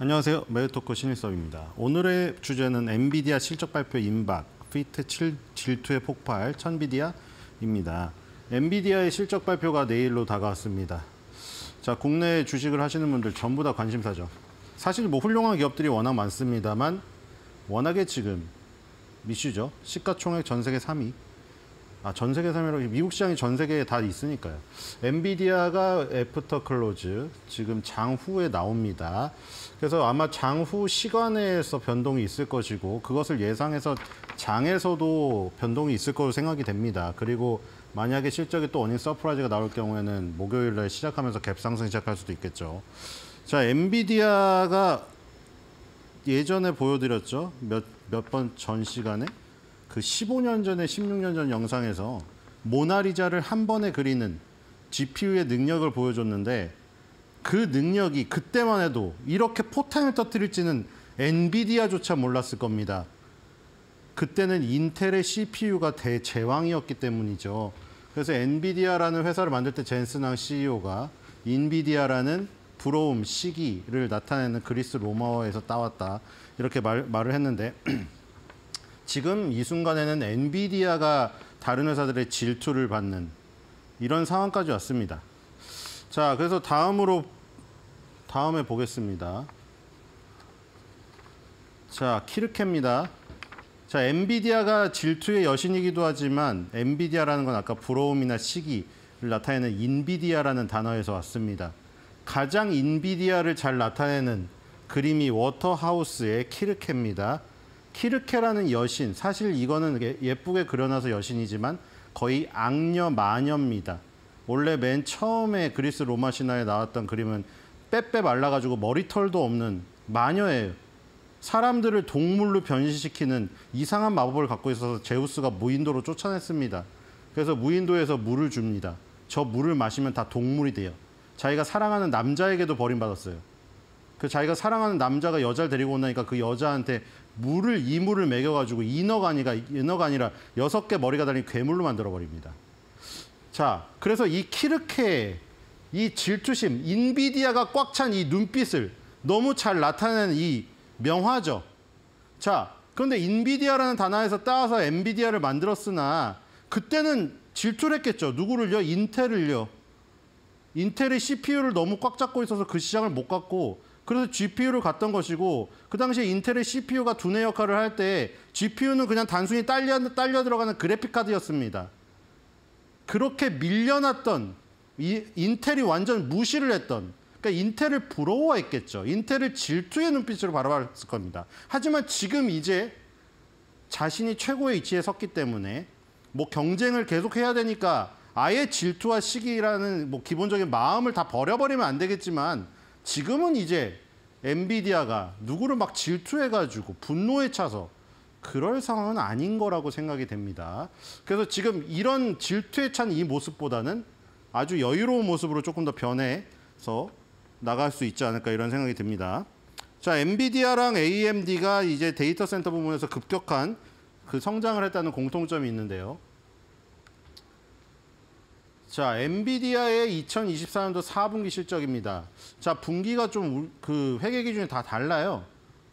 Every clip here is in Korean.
안녕하세요. 메이토커 신일섭입니다. 오늘의 주제는 엔비디아 실적 발표 임박, 피트 7 질투의 폭발, 천비디아입니다. 엔비디아의 실적 발표가 내일로 다가왔습니다. 자, 국내 주식을 하시는 분들 전부 다 관심사죠. 사실 뭐 훌륭한 기업들이 워낙 많습니다만 워낙에 지금 미슈죠. 시가총액 전 세계 3위. 아, 전 세계 3위로 미국 시장이 전 세계에 다 있으니까요. 엔비디아가 애프터 클로즈 지금 장후에 나옵니다. 그래서 아마 장 후 시간에서 변동이 있을 것이고 그것을 예상해서 장에서도 변동이 있을 것으로 생각이 됩니다. 그리고 만약에 실적이 또 어닝 서프라이즈가 나올 경우에는 목요일 날 시작하면서 갭 상승 시작할 수도 있겠죠. 자, 엔비디아가 예전에 보여드렸죠. 몇 몇 번 전 시간에 그 15년 전에 16년 전 영상에서 모나리자를 한 번에 그리는 GPU의 능력을 보여줬는데 그 능력이 그때만 해도 이렇게 포탄을 터뜨릴지는 엔비디아조차 몰랐을 겁니다. 그때는 인텔의 CPU가 대제왕이었기 때문이죠. 그래서 엔비디아라는 회사를 만들 때젠스왕 CEO가 인비디아라는 부러움, 시기를 나타내는 그리스 로마어에서 따왔다. 이렇게 말, 말을 했는데 지금 이 순간에는 엔비디아가 다른 회사들의 질투를 받는 이런 상황까지 왔습니다. 자, 그래서 다음으로 다음에 보겠습니다. 자, 키르케입니다. 자, 엔비디아가 질투의 여신이기도 하지만 엔비디아라는 건 아까 부러움이나 시기를 나타내는 인비디아라는 단어에서 왔습니다. 가장 인비디아를 잘 나타내는 그림이 워터하우스의 키르케입니다. 키르케라는 여신, 사실 이거는 예쁘게 그려놔서 여신이지만 거의 악녀 마녀입니다. 원래 맨 처음에 그리스 로마 신화에 나왔던 그림은 빼빼 말라가지고 머리털도 없는 마녀예요. 사람들을 동물로 변신시키는 이상한 마법을 갖고 있어서 제우스가 무인도로 쫓아냈습니다. 그래서 무인도에서 물을 줍니다. 저 물을 마시면 다 동물이 돼요. 자기가 사랑하는 남자에게도 버림받았어요. 그 자기가 사랑하는 남자가 여자를 데리고 온다니까 그 여자한테 물을 이물을 매겨가지고 인어간이가 인어가 아니라 여섯 개 머리가 달린 괴물로 만들어 버립니다. 자, 그래서 이 키르케 이 질투심, 인비디아가 꽉 찬 이 눈빛을 너무 잘 나타내는 이 명화죠. 자, 그런데 인비디아라는 단어에서 따와서 엔비디아를 만들었으나 그때는 질투를 했겠죠. 누구를요? 인텔을요. 인텔의 CPU를 너무 꽉 잡고 있어서 그 시장을 못 갖고 그래서 g p u 를 갔던 것이고 그 당시에 인텔의 CPU가 두뇌 역할을 할 때 GPU는 그냥 단순히 딸려, 딸려 들어가는 그래픽 카드였습니다. 그렇게 밀려났던 이, 인텔이 완전 무시를 했던 그러니까 인텔을 부러워했겠죠. 인텔을 질투의 눈빛으로 바라봤을 겁니다. 하지만 지금 이제 자신이 최고의 위치에 섰기 때문에 뭐 경쟁을 계속해야 되니까 아예 질투와 시기라는 뭐 기본적인 마음을 다 버려버리면 안 되겠지만 지금은 이제 엔비디아가 누구를 막 질투해가지고 분노에 차서 그럴 상황은 아닌 거라고 생각이 됩니다. 그래서 지금 이런 질투에 찬 이 모습보다는 아주 여유로운 모습으로 조금 더 변해서 나갈 수 있지 않을까 이런 생각이 듭니다. 자, 엔비디아랑 AMD가 이제 데이터 센터 부분에서 급격한 그 성장을 했다는 공통점이 있는데요. 자, 엔비디아의 2024년도 4분기 실적입니다. 자, 분기가 좀 그 회계 기준이 다 달라요.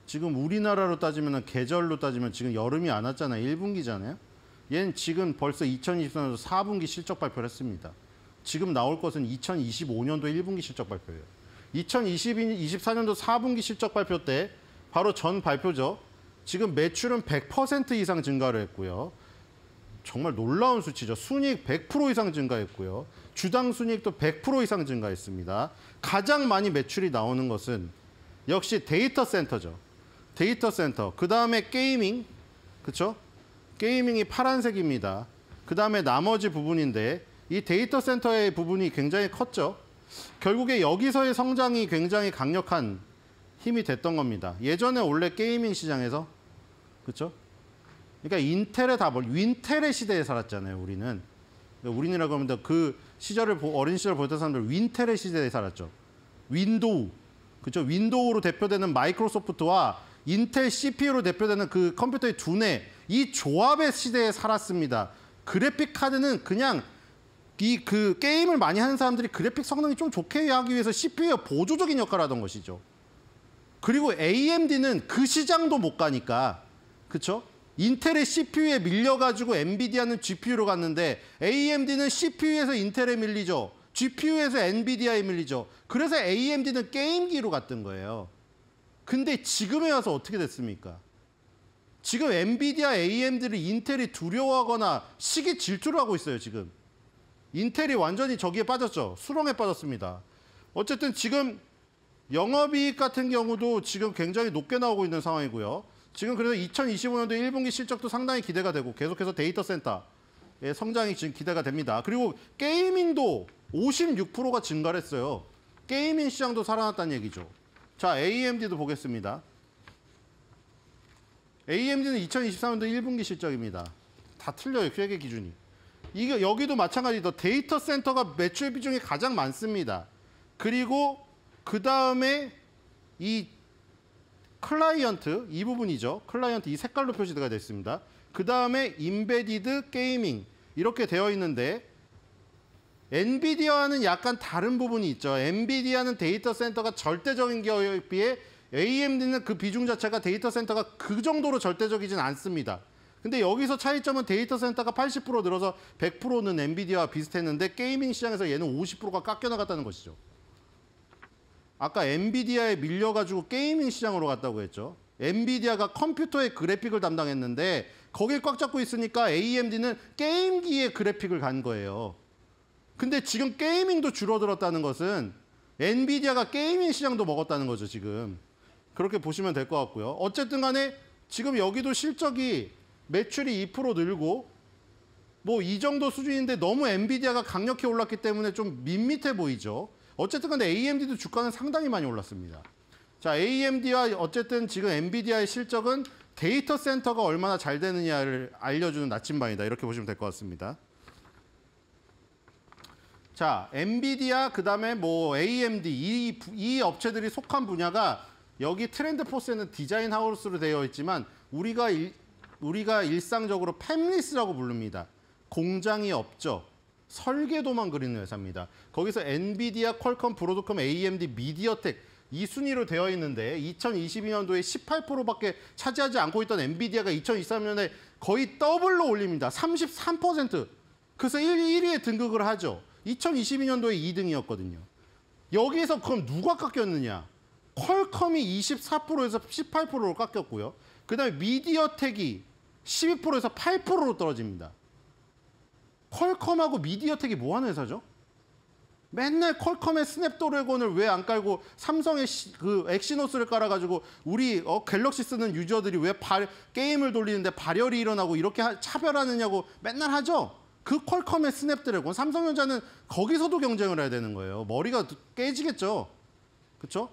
지금 우리나라로 따지면 계절로 따지면 지금 여름이 안 왔잖아요. 1분기잖아요. 얘는 지금 벌써 2024년도 4분기 실적 발표를 했습니다. 지금 나올 것은 2025년도 1분기 실적 발표예요. 2024년도 4분기 실적 발표 때 바로 전 발표죠. 지금 매출은 100% 이상 증가를 했고요. 정말 놀라운 수치죠. 순익 100% 이상 증가했고요. 주당 순익도 100% 이상 증가했습니다. 가장 많이 매출이 나오는 것은 역시 데이터 센터죠. 데이터 센터. 그 다음에 게이밍. 그렇죠? 게이밍이 파란색입니다. 그 다음에 나머지 부분인데 이 데이터 센터의 부분이 굉장히 컸죠. 결국에 여기서의 성장이 굉장히 강력한 힘이 됐던 겁니다. 예전에 원래 게이밍 시장에서 그렇죠? 그러니까 인텔의 답을 윈텔의 시대에 살았잖아요. 우리는 그러니까 우리이라고 하면 그 시절을 어린 시절 보였던 사람들 윈텔의 시대에 살았죠. 윈도우 그죠? 윈도우로 대표되는 마이크로소프트와 인텔 CPU로 대표되는 그 컴퓨터의 두뇌 이 조합의 시대에 살았습니다. 그래픽 카드는 그냥 이 그 게임을 많이 하는 사람들이 그래픽 성능이 좀 좋게 하기 위해서 CPU의 보조적인 역할을 하던 것이죠. 그리고 AMD는 그 시장도 못 가니까 그렇죠? 인텔의 CPU에 밀려가지고 엔비디아는 GPU로 갔는데 AMD는 CPU에서 인텔에 밀리죠. GPU에서 엔비디아에 밀리죠. 그래서 AMD는 게임기로 갔던 거예요. 근데 지금에 와서 어떻게 됐습니까? 지금 엔비디아, AMD를 인텔이 두려워하거나 시기 질투를 하고 있어요, 지금. 인텔이 완전히 저기에 빠졌죠. 수렁에 빠졌습니다. 어쨌든 지금 영업이익 같은 경우도 지금 굉장히 높게 나오고 있는 상황이고요. 지금 그래서 2025년도 1분기 실적도 상당히 기대가 되고 계속해서 데이터 센터의 성장이 지금 기대가 됩니다. 그리고 게이밍도 56%가 증가를 했어요. 게이밍 시장도 살아났다는 얘기죠. 자, AMD도 보겠습니다. AMD는 2023년도 1분기 실적입니다. 다 틀려요, 회계 기준이. 이게 여기도 마찬가지로 데이터 센터가 매출 비중이 가장 많습니다. 그리고 그 다음에 이 클라이언트 이 부분이죠. 클라이언트 이 색깔로 표시가 되어 있습니다. 그 다음에 인베디드 게이밍 이렇게 되어 있는데 엔비디아와는 약간 다른 부분이 있죠. 엔비디아는 데이터 센터가 절대적인 기업에 비해 AMD는 그 비중 자체가 데이터 센터가 그 정도로 절대적이진 않습니다. 근데 여기서 차이점은 데이터 센터가 80% 늘어서 100%는 엔비디아와 비슷했는데 게이밍 시장에서 얘는 50%가 깎여 나갔다는 것이죠. 아까 엔비디아에 밀려가지고 게이밍 시장으로 갔다고 했죠. 엔비디아가 컴퓨터의 그래픽을 담당했는데 거길 꽉 잡고 있으니까 AMD는 게임기의 그래픽을 간 거예요. 근데 지금 게이밍도 줄어들었다는 것은 엔비디아가 게이밍 시장도 먹었다는 거죠, 지금. 그렇게 보시면 될 것 같고요. 어쨌든 간에 지금 여기도 실적이 매출이 2% 늘고 뭐 이 정도 수준인데 너무 엔비디아가 강력히 올랐기 때문에 좀 밋밋해 보이죠. 어쨌든 근데 AMD도 주가는 상당히 많이 올랐습니다. 자, AMD와 어쨌든 지금 엔비디아의 실적은 데이터 센터가 얼마나 잘 되느냐를 알려주는 나침반이다. 이렇게 보시면 될 것 같습니다. 자, 엔비디아 그다음에 뭐 AMD 이, 이 업체들이 속한 분야가 여기 트렌드 포스에는 디자인 하우스로 되어 있지만 우리가 일, 우리가 일상적으로 팹리스라고 부릅니다. 공장이 없죠. 설계도만 그리는 회사입니다. 거기서 엔비디아, 퀄컴, 브로드컴, AMD, 미디어텍 이 순위로 되어 있는데 2022년도에 18%밖에 차지하지 않고 있던 엔비디아가 2023년에 거의 더블로 올립니다. 33%. 그래서 1위에 등극을 하죠. 2022년도에 2등이었거든요. 여기에서 그럼 누가 깎였느냐? 퀄컴이 24%에서 18%로 깎였고요. 그다음에 미디어텍이 12%에서 8%로 떨어집니다. 퀄컴하고 미디어텍이 뭐 하는 회사죠? 맨날 퀄컴의 스냅드래곤을 왜 안 깔고 삼성의 시, 그 엑시노스를 깔아가지고 우리 어, 갤럭시 쓰는 유저들이 왜 발, 게임을 돌리는데 발열이 일어나고 이렇게 하, 차별하느냐고 맨날 하죠. 그 퀄컴의 스냅드래곤 삼성전자는 거기서도 경쟁을 해야 되는 거예요. 머리가 깨지겠죠. 그렇죠?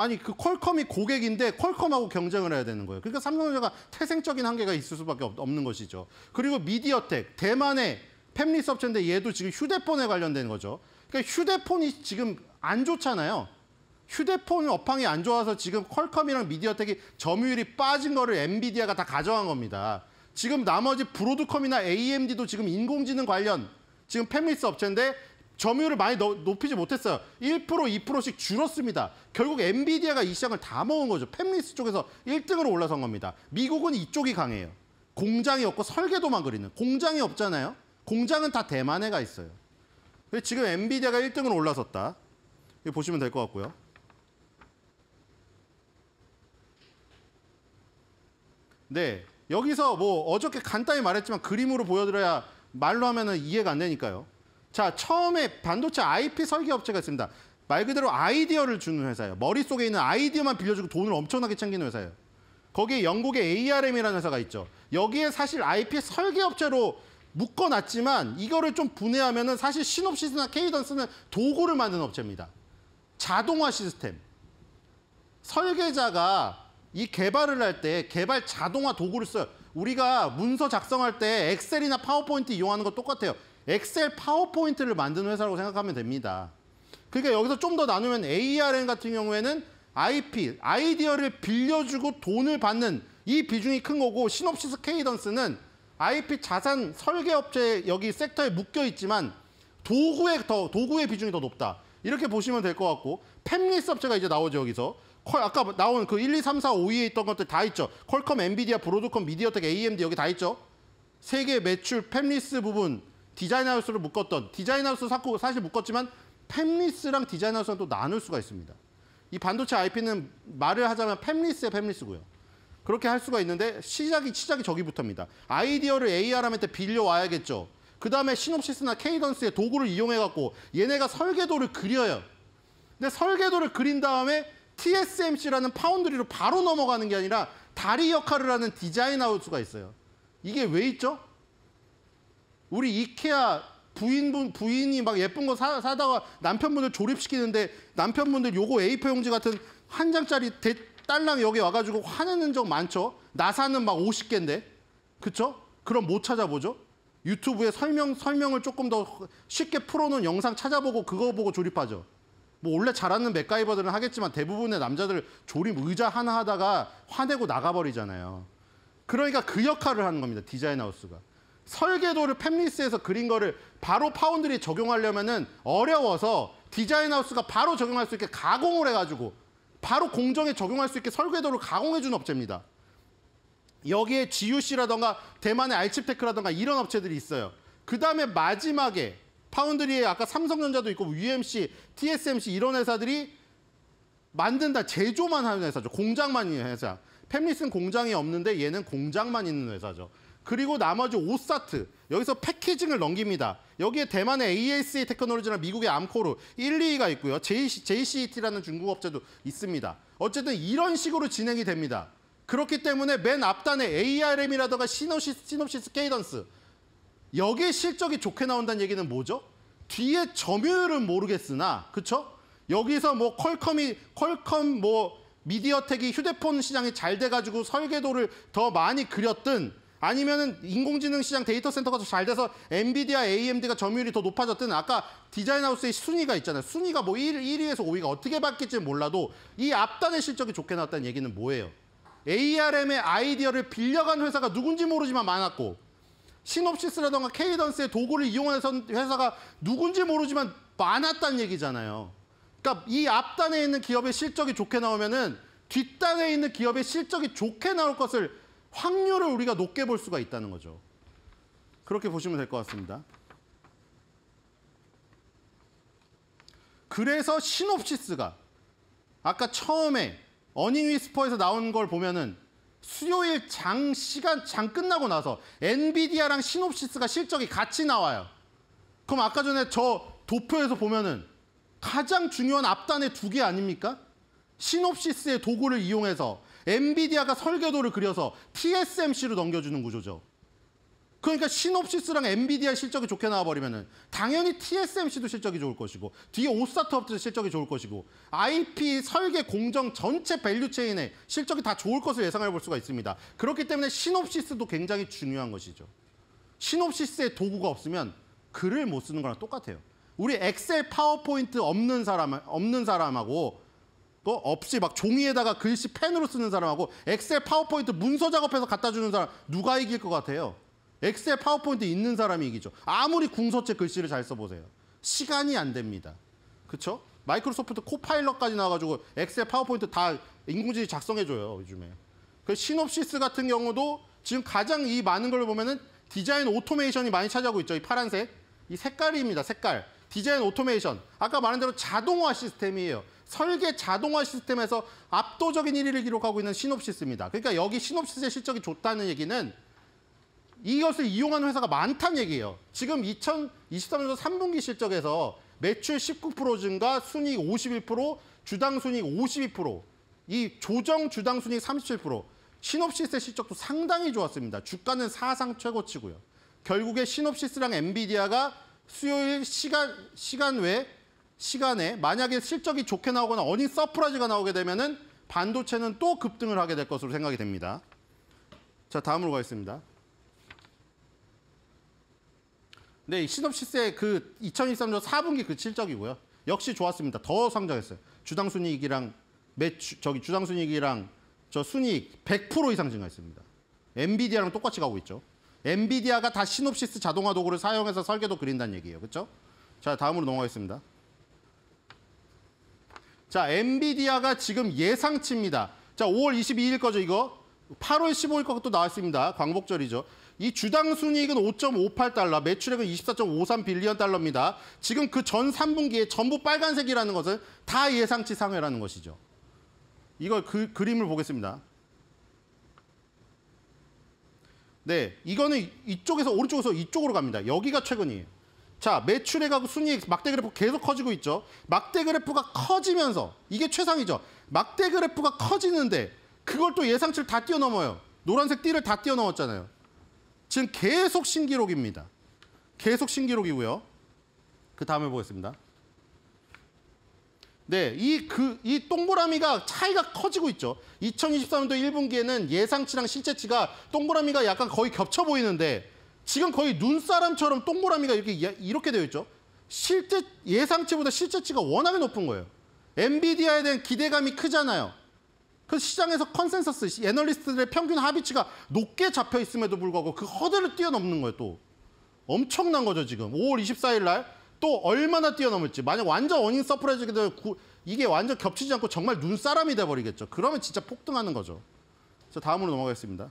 아니 그 퀄컴이 고객인데 퀄컴하고 경쟁을 해야 되는 거예요. 그러니까 삼성전자가 태생적인 한계가 있을 수밖에 없는 것이죠. 그리고 미디어텍 대만의 팹리스 업체인데 얘도 지금 휴대폰에 관련된 거죠. 그러니까 휴대폰이 지금 안 좋잖아요. 휴대폰 업황이 안 좋아서 지금 퀄컴이랑 미디어텍이 점유율이 빠진 거를 엔비디아가 다 가져간 겁니다. 지금 나머지 브로드컴이나 AMD도 지금 인공지능 관련 지금 팹리스 업체인데 점유율을 많이 높이지 못했어요. 1% 2%씩 줄었습니다. 결국 엔비디아가 이 시장을 다 먹은 거죠. 팹리스 쪽에서 1등으로 올라선 겁니다. 미국은 이쪽이 강해요. 공장이 없고 설계도만 그리는 공장이 없잖아요. 공장은 다 대만에 가 있어요. 지금 엔비디아가 1등으로 올라섰다. 이 보시면 될 것 같고요. 네, 여기서 뭐 어저께 간단히 말했지만 그림으로 보여드려야 말로 하면 이해가 안 되니까요. 자, 처음에 반도체 IP 설계 업체가 있습니다. 말 그대로 아이디어를 주는 회사예요. 머릿속에 있는 아이디어만 빌려주고 돈을 엄청나게 챙기는 회사예요. 거기에 영국의 ARM이라는 회사가 있죠. 여기에 사실 IP 설계 업체로 묶어놨지만 이거를 좀 분해하면 은 사실 시놉시스나 케이던스는 도구를 만드는 업체입니다. 자동화 시스템. 설계자가 이 개발을 할 때 개발 자동화 도구를 써요. 우리가 문서 작성할 때 엑셀이나 파워포인트 이용하는 거 똑같아요. 엑셀 파워포인트를 만든 회사라고 생각하면 됩니다. 그러니까 여기서 좀 더 나누면 ARN 같은 경우에는 IP, 아이디어를 빌려주고 돈을 받는 이 비중이 큰 거고 시놉시스 케이던스는 IP 자산 설계 업체 여기 섹터에 묶여 있지만 도구의 더 도구의 비중이 더 높다. 이렇게 보시면 될 것 같고 팹리스 업체가 이제 나오죠 여기서 아까 나온 그 1, 2, 3, 4, 5위에 있던 것들 다 있죠 퀄컴, 엔비디아, 브로드컴, 미디어텍, AMD 여기 다 있죠 세계 매출 팹리스 부분 디자인하우스를 묶었던 디자인하우스 사고 사실 묶었지만 팹리스랑 디자인하우스는또 나눌 수가 있습니다. 이 반도체 IP는 말을 하자면 팹리스의 팹리스고요. 그렇게 할 수가 있는데 시작이 시작이 저기부터입니다. 아이디어를 a r m 한테 빌려와야겠죠. 그 다음에 시놉시스나 케이던스의 도구를 이용해갖고 얘네가 설계도를 그려요. 근데 설계도를 그린 다음에 TSMC라는 파운드리로 바로 넘어가는 게 아니라 다리 역할을 하는 디자인 하우스가 있어요. 이게 왜 있죠? 우리 이케아 부인분 부인이 막 예쁜 거 사, 사다가 남편분을 조립시키는데 남편분들 요거 A4 용지 같은 한 장짜리 대, 딸랑 여기 와가지고 화내는 적 많죠. 나사는 막 50개인데, 그쵸? 그럼 못 찾아보죠. 유튜브에 설명 설명을 조금 더 쉽게 풀어놓은 영상 찾아보고 그거 보고 조립하죠. 뭐 원래 잘하는 맥가이버들은 하겠지만 대부분의 남자들 조립 의자 하나 하다가 화내고 나가버리잖아요. 그러니까 그 역할을 하는 겁니다. 디자인 하우스가. 설계도를 팹리스에서 그린 거를 바로 파운드리 적용하려면은 어려워서 디자인 하우스가 바로 적용할 수 있게 가공을 해가지고 바로 공정에 적용할 수 있게 설계도를 가공해준 업체입니다. 여기에 GUC라던가 대만의 알칩테크라던가 이런 업체들이 있어요. 그 다음에 마지막에 파운드리에 아까 삼성전자도 있고 UMC, TSMC 이런 회사들이 만든다 제조만 하는 회사죠. 공장만 있는 회사. 팹리스는 공장이 없는데 얘는 공장만 있는 회사죠. 그리고 나머지 오사트 여기서 패키징을 넘깁니다. 여기에 대만의 ASA e 테크놀로지랑 미국의 암코르 1, 2가 위 있고요. JCET라는 중국 업체도 있습니다. 어쨌든 이런 식으로 진행이 됩니다. 그렇기 때문에 맨 앞단에 ARM이라든가 시노시스, 시놉시스 케이던스 여기에 실적이 좋게 나온다는 얘기는 뭐죠? 뒤에 점유율은 모르겠으나 그쵸? 여기서 뭐 퀄컴이 퀄컴 뭐 미디어텍이 휴대폰 시장이 잘 돼가지고 설계도를 더 많이 그렸든 아니면은 인공지능 시장 데이터 센터가 더 잘 돼서 엔비디아, AMD가 점유율이 더 높아졌든 아까 디자인 하우스의 순위가 있잖아요. 순위가 뭐 1, 1위에서 5위가 어떻게 바뀔지 몰라도 이 앞단의 실적이 좋게 나왔다는 얘기는 뭐예요? ARM의 아이디어를 빌려간 회사가 누군지 모르지만 많았고 시놉시스라던가 케이던스의 도구를 이용해서 회사가 누군지 모르지만 많았다는 얘기잖아요. 그러니까 이 앞단에 있는 기업의 실적이 좋게 나오면은 뒷단에 있는 기업의 실적이 좋게 나올 것을 확률을 우리가 높게 볼 수가 있다는 거죠. 그렇게 보시면 될 것 같습니다. 그래서 시놉시스가 아까 처음에 어닝 위스퍼에서 나온 걸 보면은 수요일 장 시간 장 끝나고 나서 엔비디아랑 시놉시스가 실적이 같이 나와요. 그럼 아까 전에 저 도표에서 보면은 가장 중요한 앞단의 두 개 아닙니까? 시놉시스의 도구를 이용해서 엔비디아가 설계도를 그려서 TSMC로 넘겨주는 구조죠. 그러니까 시놉시스랑 엔비디아 실적이 좋게 나와버리면 당연히 TSMC도 실적이 좋을 것이고 뒤에 오스타트업도 실적이 좋을 것이고 IP 설계 공정 전체 밸류체인의 실적이 다 좋을 것을 예상해 볼 수가 있습니다. 그렇기 때문에 시놉시스도 굉장히 중요한 것이죠. 시놉시스의 도구가 없으면 글을 못 쓰는 거랑 똑같아요. 우리 엑셀 파워포인트 없는 사람 없는 사람하고 또 없이 막 종이에다가 글씨 펜으로 쓰는 사람하고 엑셀 파워포인트 문서 작업해서 갖다 주는 사람 누가 이길 것 같아요? 엑셀 파워포인트 있는 사람이 이기죠. 아무리 궁서체 글씨를 잘 써보세요. 시간이 안 됩니다. 그렇죠? 마이크로소프트 코파일럿까지 나와가지고 엑셀 파워포인트 다 인공지능이 작성해줘요 요즘에. 그 시놉시스 같은 경우도 지금 가장 이 많은 걸 보면은 디자인 오토메이션이 많이 차지하고 있죠. 이 파란색. 이 색깔입니다. 색깔. 디자인 오토메이션, 아까 말한 대로 자동화 시스템이에요. 설계 자동화 시스템에서 압도적인 1위를 기록하고 있는 시놉시스입니다. 그러니까 여기 시놉시스의 실적이 좋다는 얘기는 이것을 이용한 회사가 많다는 얘기예요. 지금 2023년도 3분기 실적에서 매출 19% 증가, 순이익 51%, 주당 순이익 52%, 이 조정 주당 순이익 37%, 시놉시스의 실적도 상당히 좋았습니다. 주가는 사상 최고치고요. 결국에 시놉시스랑 엔비디아가 수요일 시간 시간 외 시간에 만약에 실적이 좋게 나오거나 어닝 서프라이즈가 나오게 되면은 반도체는 또 급등을 하게 될 것으로 생각이 됩니다. 자, 다음으로 가겠습니다. 네, 신업시세 그 2023년 4분기 그 실적이고요. 역시 좋았습니다. 더 성장했어요. 주당 순이익이랑 매주 저기 주당 순이익이랑 저 순이익 100% 이상 증가했습니다. 엔비디아랑 똑같이 가고 있죠. 엔비디아가 다 시놉시스 자동화 도구를 사용해서 설계도 그린다는 얘기예요. 그렇죠? 자, 다음으로 넘어가겠습니다. 자, 엔비디아가 지금 예상치입니다. 자, 5월 22일 거죠, 이거? 8월 15일 것도 나왔습니다. 광복절이죠. 이 주당 순이익은 5.58달러, 매출액은 24.53 빌리언 달러입니다. 지금 그 전 3분기에 전부 빨간색이라는 것은 다 예상치 상회라는 것이죠. 이걸 그, 그림을 보겠습니다. 네, 이거는 이쪽에서 오른쪽에서 이쪽으로 갑니다. 여기가 최근이에요. 자, 매출액 하고 순이익 막대 그래프 계속 커지고 있죠. 막대 그래프가 커지면서 이게 최상이죠. 막대 그래프가 커지는데 그걸 또 예상치를 다 뛰어넘어요. 노란색 띠를 다 뛰어넘었잖아요. 지금 계속 신기록입니다. 계속 신기록이고요. 그 다음에 보겠습니다. 네, 이 그, 이 동그라미가 차이가 커지고 있죠. 2023년도 1분기에는 예상치랑 실제치가 동그라미가 약간 거의 겹쳐 보이는데 지금 거의 눈사람처럼 동그라미가 이렇게, 이렇게 되어 있죠. 실제, 예상치보다 실제치가 워낙에 높은 거예요. 엔비디아에 대한 기대감이 크잖아요. 그 시장에서 컨센서스, 애널리스트들의 평균 합의치가 높게 잡혀 있음에도 불구하고 그 허들을 뛰어넘는 거예요, 또. 엄청난 거죠, 지금. 5월 24일 날또 얼마나 뛰어넘을지 만약 완전 원인 서프라이즈게 되면 이게 완전 겹치지 않고 정말 눈사람이 돼버리겠죠. 그러면 진짜 폭등하는 거죠. 자 다음으로 넘어가겠습니다.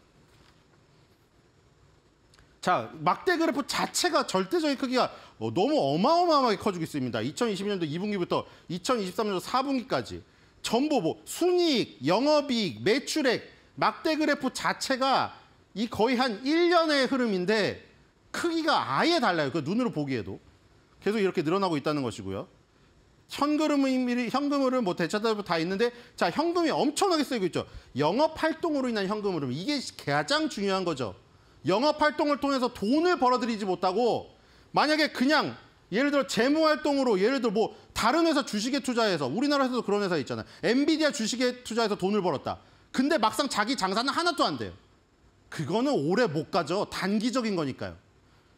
자 막대 그래프 자체가 절대적인 크기가 어, 너무 어마어마하게 커지고 있습니다. 2020년도 2분기부터 2023년도 4분기까지 전부 뭐 순이익, 영업이익, 매출액 막대 그래프 자체가 이 거의 한 1년의 흐름인데 크기가 아예 달라요. 그 눈으로 보기에도. 계속 이렇게 늘어나고 있다는 것이고요. 현금흐름이 현금흐름 뭐대차로다 있는데 자 현금이 엄청나게 쓰이고 있죠. 영업 활동으로 인한 현금흐름 이게 가장 중요한 거죠. 영업 활동을 통해서 돈을 벌어들이지 못하고 만약에 그냥 예를 들어 재무 활동으로 예를 들어 뭐 다른 회사 주식에 투자해서 우리나라에서도 그런 회사 있잖아요. 엔비디아 주식에 투자해서 돈을 벌었다. 근데 막상 자기 장사는 하나도 안 돼요. 그거는 오래 못 가죠. 단기적인 거니까요.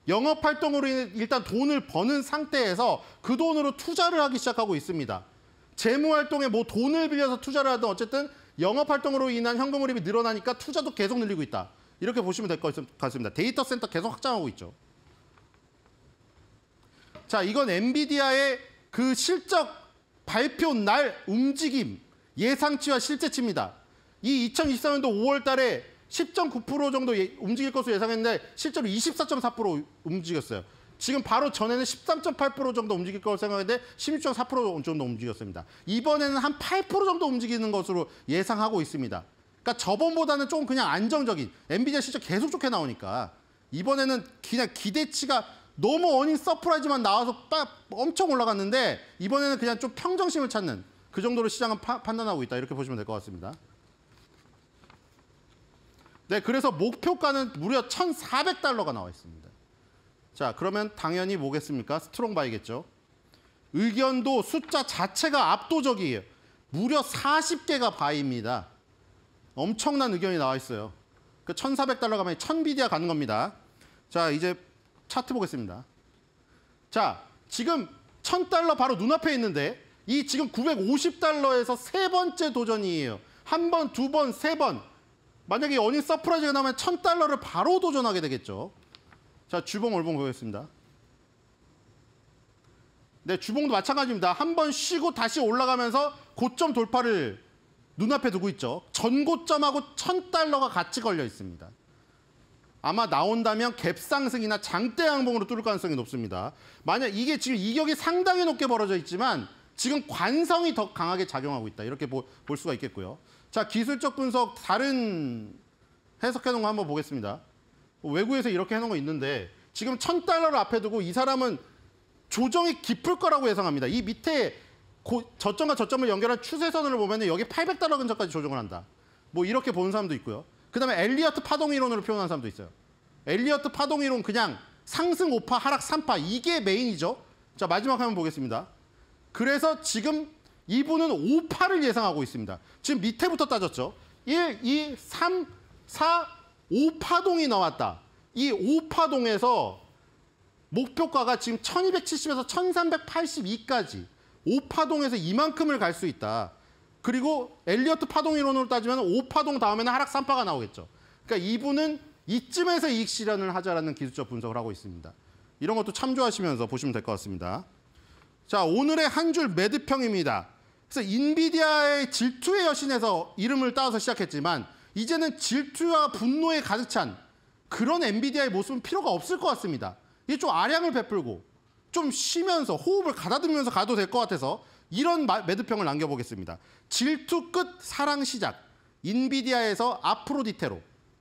영업 활동으로 인해 일단 돈을 버는 상태에서 그 돈으로 투자를 하기 시작하고 있습니다. 재무 활동에 뭐 돈을 빌려서 투자를 하든 어쨌든 영업 활동으로 인한 현금 흐름이 늘어나니까 투자도 계속 늘리고 있다. 이렇게 보시면 될 것 같습니다. 데이터 센터 계속 확장하고 있죠. 자, 이건 엔비디아의 그 실적 발표 날 움직임, 예상치와 실제치입니다. 이2 0 2 3년도 5월 달에 10.9% 정도 예, 움직일 것으로 예상했는데 실제로 24.4% 움직였어요. 지금 바로 전에는 13.8% 정도 움직일 거라고 생각했는데 16.4% 정도 움직였습니다. 이번에는 한 8% 정도 움직이는 것으로 예상하고 있습니다. 그러니까 저번보다는 좀 그냥 안정적인 엔비디아 실적 계속 좋게 나오니까 이번에는 그냥 기대치가 너무 어닝 서프라이즈만 나와서 엄청 올라갔는데 이번에는 그냥 좀 평정심을 찾는 그 정도로 시장은 파, 판단하고 있다 이렇게 보시면 될 것 같습니다. 네, 그래서 목표가는 무려 1,400달러가 나와 있습니다. 자, 그러면 당연히 뭐겠습니까? 스트롱 바이겠죠. 의견도 숫자 자체가 압도적이에요. 무려 40개가 바이입니다. 엄청난 의견이 나와 있어요. 그 1,400달러가 만약 1,000비디아 가는 겁니다. 자, 이제 차트 보겠습니다. 자, 지금 1,000달러 바로 눈앞에 있는데 이 지금 950달러에서 세 번째 도전이에요. 한 번, 두 번, 세 번. 만약에 연인 서프라이즈가 나면 천달러를 바로 도전하게 되겠죠. 자, 주봉 얼봉 보겠습니다. 네, 주봉도 마찬가지입니다. 한 번 쉬고 다시 올라가면서 고점 돌파를 눈앞에 두고 있죠. 전고점하고 천달러가 같이 걸려 있습니다. 아마 나온다면 갭상승이나 장대 양봉으로 뚫을 가능성이 높습니다. 만약 이게 지금 이격이 상당히 높게 벌어져 있지만 지금 관성이 더 강하게 작용하고 있다. 이렇게 볼 수가 있겠고요. 자, 기술적 분석 다른 해석해 놓은 거 한번 보겠습니다. 외국에서 이렇게 해 놓은 거 있는데 지금 천달러를 앞에 두고 이 사람은 조정이 깊을 거라고 예상합니다. 이 밑에 고, 저점과 저점을 연결한 추세선을 보면 여기 800달러 근처까지 조정을 한다. 뭐 이렇게 보는 사람도 있고요. 그다음에 엘리어트 파동 이론으로 표현한 사람도 있어요. 엘리어트 파동 이론 그냥 상승 5파, 하락 3파 이게 메인이죠. 자 마지막 한번 보겠습니다. 그래서 지금 이분은 5, 8을 예상하고 있습니다. 지금 밑에부터 따졌죠. 1, 2, 3, 4, 5파동이 나왔다. 이 5파동에서 목표가가 지금 1270에서 1382까지 5파동에서 이만큼을 갈 수 있다. 그리고 엘리어트 파동 이론으로 따지면 5파동 다음에는 하락 3파가 나오겠죠. 그러니까 이분은 이쯤에서 이익 실현을 하자라는 기술적 분석을 하고 있습니다. 이런 것도 참조하시면서 보시면 될 것 같습니다. 자, 오늘의 한 줄 매듭형입니다. 그래서 인비디아의 질투의 여신에서 이름을 따서 시작했지만 이제는 질투와 분노에 가득 찬 그런 엔비디아의 모습은 필요가 없을 것 같습니다. 이게 좀 아량을 베풀고 좀 쉬면서 호흡을 가다듬으면서 가도 될 것 같아서 이런 매듭형을 남겨보겠습니다. 질투 끝 사랑 시작 인비디아에서 아프로디테로